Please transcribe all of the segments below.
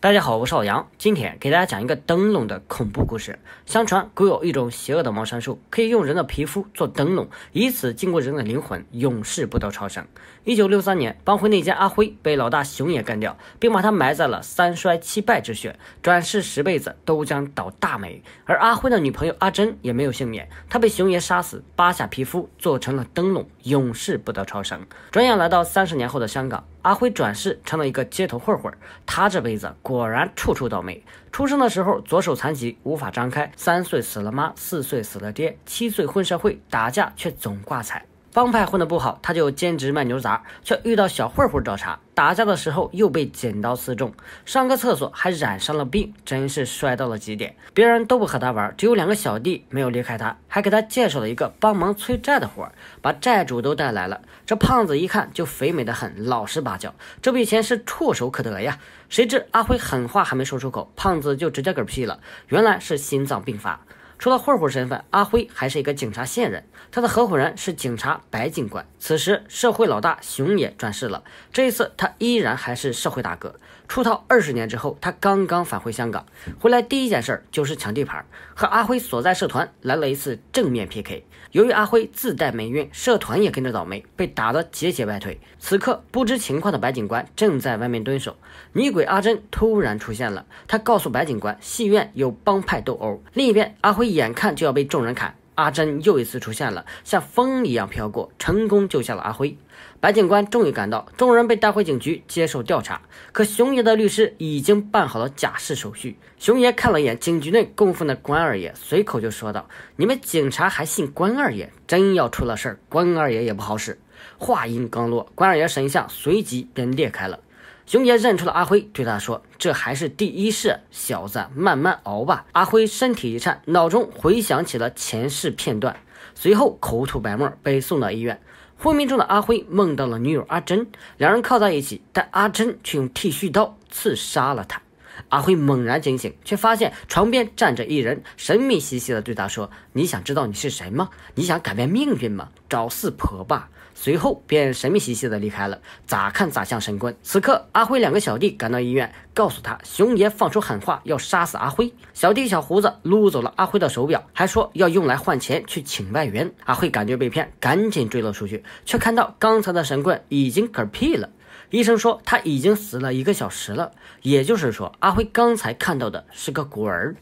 大家好，我是老杨，今天给大家讲一个灯笼的恐怖故事。相传古有一种邪恶的茅山术，可以用人的皮肤做灯笼，以此禁锢人的灵魂，永世不得超生。一九六三年，帮会内奸阿辉被老大熊爷干掉，并把他埋在了三衰七败之穴，转世十辈子都将倒大霉。而阿辉的女朋友阿珍也没有幸免，她被熊爷杀死，扒下皮肤做成了灯笼，永世不得超生。转眼来到三十年后的香港。阿辉转世成了一个街头混混他这辈子果然处处倒霉。出生的时候左手残疾，无法张开；三岁死了妈，四岁死了爹，七岁混社会打架却总挂彩。帮派混得不好，他就兼职卖牛杂，却遇到小混混找茬，打架的时候又被剪刀刺中，上个厕所还染上了病，真是衰到了极点。别人都不和他玩，只有两个小弟没有离开，他还给他介绍了一个帮忙催债的活儿，把债主都带来了。这胖子一看就肥美的很，老实巴交，这笔钱是唾手可得呀。谁知阿辉狠话还没说出口，胖子就直接嗝屁了，原来是心脏病发。除了混混身份，阿辉还是一个警察线人，他的合伙人是警察白警官。此时，社会老大熊也转世了，这一次他依然还是社会大哥。出逃二十年之后，他刚刚返回香港，回来第一件事儿就是抢地盘，和阿辉所在社团来了一次正面 PK。由于阿辉自带霉运，社团也跟着倒霉，被打得节节败退。此刻不知情况的白警官正在外面蹲守，女鬼阿珍突然出现了，她告诉白警官戏院有帮派斗殴。另一边，阿辉眼看就要被众人砍。阿珍又一次出现了，像风一样飘过，成功救下了阿辉。白警官终于赶到，众人被带回警局接受调查。可熊爷的律师已经办好了假释手续。熊爷看了一眼警局内供奉的关二爷，随口就说道：“你们警察还信关二爷？真要出了事儿，关二爷也不好使。”话音刚落，关二爷神像随即便裂开了。熊爷认出了阿辉，对他说：“这还是第一世，小子，慢慢熬吧。”阿辉身体一颤，脑中回想起了前世片段，随后口吐白沫，被送到医院。昏迷中的阿辉梦到了女友阿珍，两人靠在一起，但阿珍却用剃须刀刺杀了他。阿辉猛然惊醒，却发现床边站着一人，神秘兮兮地对他说：“你想知道你是谁吗？你想改变命运吗？找四婆吧！”随后便神秘兮兮的离开了，咋看咋像神棍。此刻，阿辉两个小弟赶到医院，告诉他熊爷放出狠话要杀死阿辉。小弟小胡子撸走了阿辉的手表，还说要用来换钱去请外援。阿辉感觉被骗，赶紧追了出去，却看到刚才的神棍已经嗝屁了。医生说他已经死了一个小时了，也就是说，阿辉刚才看到的是个鬼儿。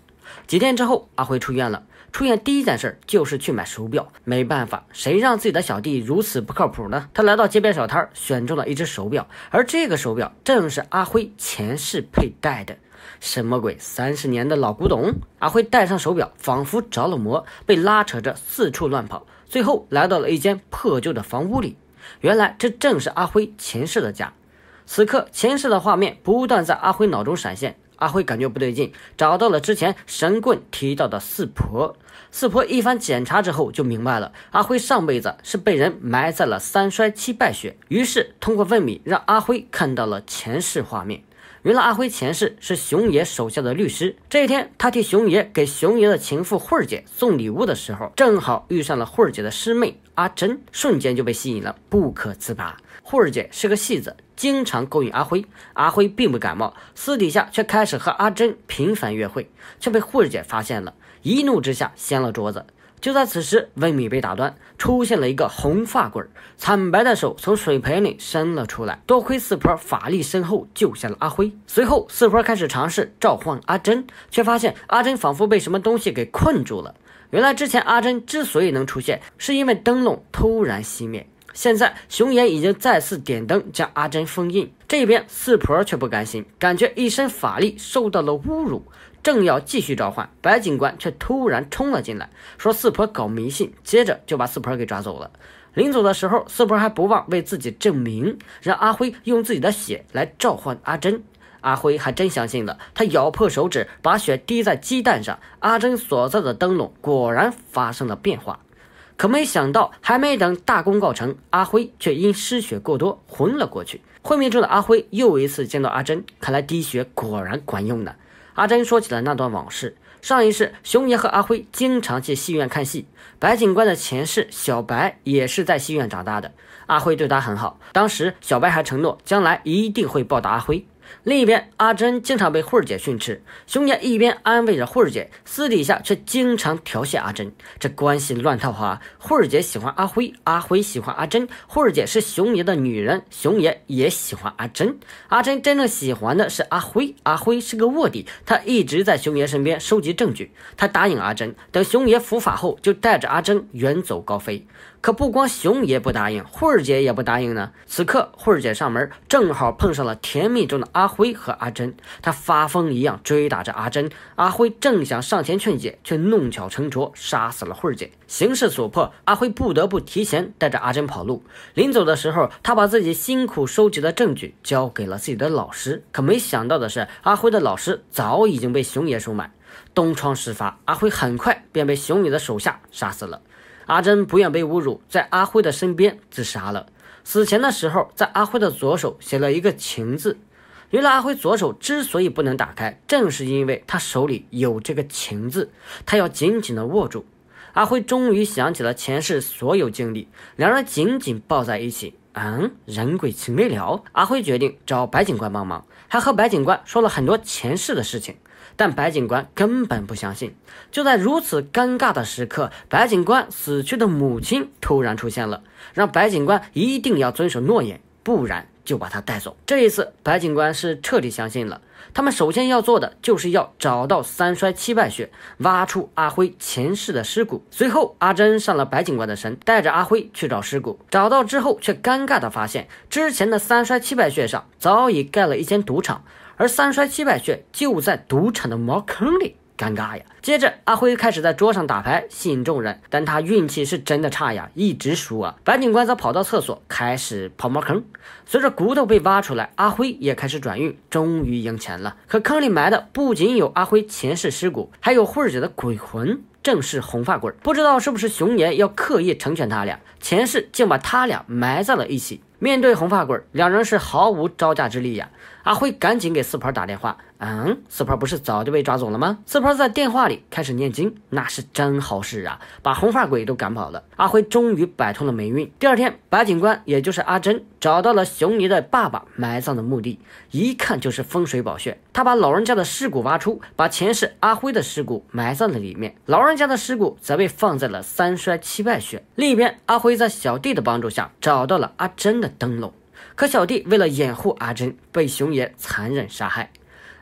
几天之后，阿辉出院了。出院第一件事就是去买手表。没办法，谁让自己的小弟如此不靠谱呢？他来到街边小摊，选中了一只手表，而这个手表正是阿辉前世佩戴的。什么鬼？三十年的老古董！阿辉戴上手表，仿佛着了魔，被拉扯着四处乱跑，最后来到了一间破旧的房屋里。原来这正是阿辉前世的家。此刻，前世的画面不断在阿辉脑中闪现。阿辉感觉不对劲，找到了之前神棍提到的四婆。四婆一番检查之后，就明白了阿辉上辈子是被人埋在了三衰七败穴。于是通过问米，让阿辉看到了前世画面。原来阿辉前世是熊爷手下的律师。这一天，他替熊爷给熊爷的情妇慧儿姐送礼物的时候，正好遇上了慧儿姐的师妹阿珍，瞬间就被吸引了，不可自拔。护士姐是个戏子，经常勾引阿辉。阿辉并不感冒，私底下却开始和阿珍频繁约会，却被护士姐发现了。一怒之下掀了桌子。就在此时，温米被打断，出现了一个红发鬼，惨白的手从水盆里伸了出来。多亏四婆法力深厚，救下了阿辉。随后，四婆开始尝试召唤阿珍，却发现阿珍仿佛被什么东西给困住了。原来，之前阿珍之所以能出现，是因为灯笼突然熄灭。现在，熊爷已经再次点灯，将阿珍封印。这边四婆却不甘心，感觉一身法力受到了侮辱，正要继续召唤，白警官却突然冲了进来，说四婆搞迷信，接着就把四婆给抓走了。临走的时候，四婆还不忘为自己证明，让阿辉用自己的血来召唤阿珍。阿辉还真相信了，他咬破手指，把血滴在鸡蛋上，阿珍所在的灯笼果然发生了变化。可没想到，还没等大功告成，阿辉却因失血过多昏了过去。昏迷中的阿辉又一次见到阿珍，看来滴血果然管用呢。阿珍说起了那段往事：上一世，熊爷和阿辉经常去戏院看戏。白警官的前世小白也是在戏院长大的，阿辉对他很好。当时小白还承诺，将来一定会报答阿辉。另一边，阿珍经常被慧儿姐训斥。熊爷一边安慰着慧儿姐，私底下却经常调戏阿珍，这关系乱套哈。啊！慧儿姐喜欢阿辉，阿辉喜欢阿珍。慧儿姐是熊爷的女人，熊爷也喜欢阿珍。阿珍真正喜欢的是阿辉。阿辉是个卧底，他一直在熊爷身边收集证据。他答应阿珍，等熊爷伏法后，就带着阿珍远走高飞。可不光熊爷不答应，慧儿姐也不答应呢。此刻，慧儿姐上门，正好碰上了甜蜜中的。阿辉和阿珍，他发疯一样追打着阿珍。阿辉正想上前劝解，却弄巧成拙，杀死了慧儿姐。形势所迫，阿辉不得不提前带着阿珍跑路。临走的时候，他把自己辛苦收集的证据交给了自己的老师。可没想到的是，阿辉的老师早已经被熊爷收买，东窗事发，阿辉很快便被熊爷的手下杀死了。阿珍不愿被侮辱，在阿辉的身边自杀了。死前的时候，在阿辉的左手写了一个情字。原来阿辉左手之所以不能打开，正是因为他手里有这个情字，他要紧紧的握住。阿辉终于想起了前世所有经历，两人紧紧抱在一起。嗯，人鬼情未了。阿辉决定找白警官帮忙，还和白警官说了很多前世的事情，但白警官根本不相信。就在如此尴尬的时刻，白警官死去的母亲突然出现了，让白警官一定要遵守诺言。不然就把他带走。这一次，白警官是彻底相信了。他们首先要做的，就是要找到三衰七败穴，挖出阿辉前世的尸骨。随后，阿珍上了白警官的身，带着阿辉去找尸骨。找到之后，却尴尬地发现，之前的三衰七败穴上早已盖了一间赌场，而三衰七败穴就在赌场的茅坑里。尴尬呀！接着，阿辉开始在桌上打牌，吸引众人。但他运气是真的差呀，一直输啊。白警官则跑到厕所开始刨猫坑。随着骨头被挖出来，阿辉也开始转运，终于赢钱了。可坑里埋的不仅有阿辉前世尸骨，还有慧姐的鬼魂，正是红发鬼。不知道是不是熊爷要刻意成全他俩，前世竟把他俩埋在了一起。面对红发鬼，两人是毫无招架之力呀！阿辉赶紧给四婆打电话。嗯，四婆不是早就被抓走了吗？四婆在电话里开始念经，那是真好使啊，把红发鬼都赶跑了。阿辉终于摆脱了霉运。第二天，白警官也就是阿珍找到了熊尼的爸爸埋葬的墓地，一看就是风水宝穴。他把老人家的尸骨挖出，把前世阿辉的尸骨埋葬了里面，老人家的尸骨则被放在了三衰七败穴。另一边，阿辉在小弟的帮助下找到了阿珍的。灯笼，可小弟为了掩护阿珍，被熊爷残忍杀害。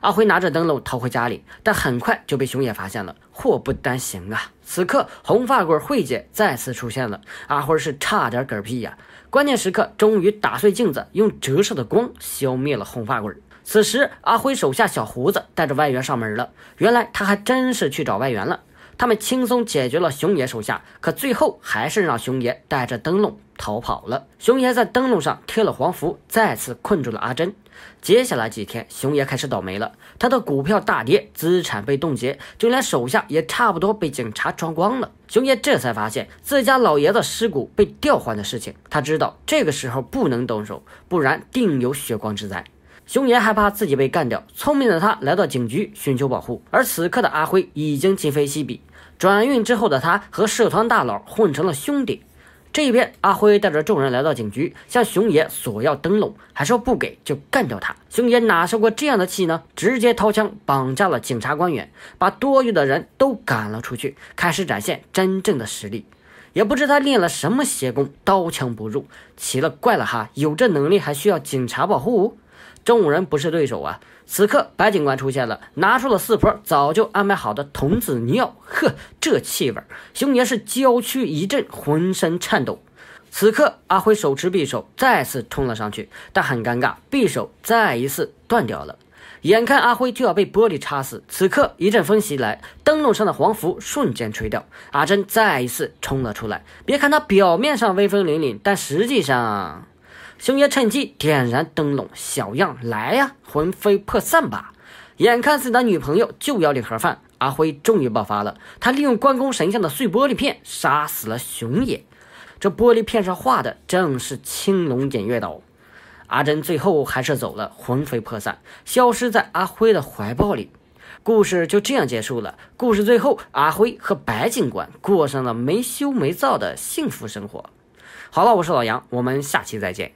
阿辉拿着灯笼逃回家里，但很快就被熊爷发现了。祸不单行啊！此刻红发鬼慧姐再次出现了，阿辉是差点嗝屁呀！关键时刻，终于打碎镜子，用折射的光消灭了红发鬼。此时，阿辉手下小胡子带着外援上门了，原来他还真是去找外援了。他们轻松解决了熊爷手下，可最后还是让熊爷带着灯笼逃跑了。熊爷在灯笼上贴了黄符，再次困住了阿珍。接下来几天，熊爷开始倒霉了，他的股票大跌，资产被冻结，就连手下也差不多被警察抓光了。熊爷这才发现自家老爷子尸骨被调换的事情，他知道这个时候不能动手，不然定有血光之灾。熊爷害怕自己被干掉，聪明的他来到警局寻求保护。而此刻的阿辉已经今非昔比，转运之后的他和社团大佬混成了兄弟。这边阿辉带着众人来到警局，向熊爷索要灯笼，还说不给就干掉他。熊爷哪受过这样的气呢？直接掏枪绑架了警察官员，把多余的人都赶了出去，开始展现真正的实力。也不知他练了什么邪功，刀枪不入。奇了怪了哈，有这能力还需要警察保护？众人不是对手啊！此刻，白警官出现了，拿出了四婆早就安排好的童子尿。呵，这气味，熊爷是郊区一阵，浑身颤抖。此刻，阿辉手持匕首再次冲了上去，但很尴尬，匕首再一次断掉了。眼看阿辉就要被玻璃插死，此刻一阵风袭来，灯笼上的黄符瞬间吹掉，阿珍再一次冲了出来。别看他表面上威风凛凛，但实际上……熊爷趁机点燃灯笼，小样来呀，魂飞魄散吧！眼看自己的女朋友就要领盒饭，阿辉终于爆发了。他利用关公神像的碎玻璃片杀死了熊爷。这玻璃片上画的正是青龙偃月刀。阿珍最后还是走了，魂飞魄散，消失在阿辉的怀抱里。故事就这样结束了。故事最后，阿辉和白警官过上了没羞没躁的幸福生活。好了，我是老杨，我们下期再见。